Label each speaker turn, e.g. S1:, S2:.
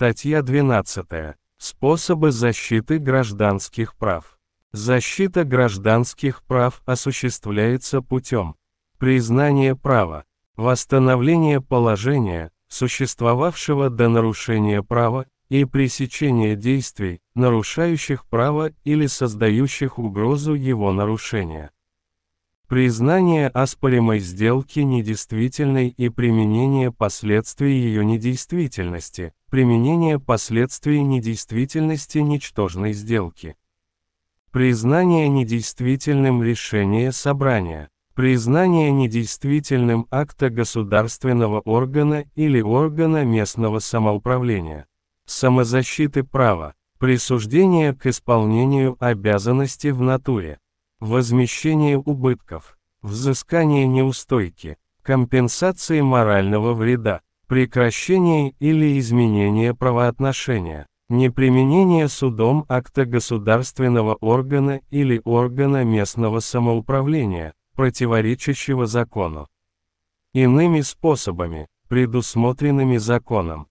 S1: Статья 12. Способы защиты гражданских прав. Защита гражданских прав осуществляется путем признания права, восстановления положения, существовавшего до нарушения права, и пресечения действий, нарушающих право или создающих угрозу его нарушения. Признание оспоримой сделки недействительной и применение последствий ее недействительности, применение последствий недействительности ничтожной сделки. Признание недействительным решения собрания. Признание недействительным акта государственного органа или органа местного самоуправления. Самозащиты права. Присуждение к исполнению обязанности в натуре возмещение убытков, взыскание неустойки, компенсации морального вреда, прекращение или изменение правоотношения, неприменение судом акта государственного органа или органа местного самоуправления, противоречащего закону. Иными способами, предусмотренными законом.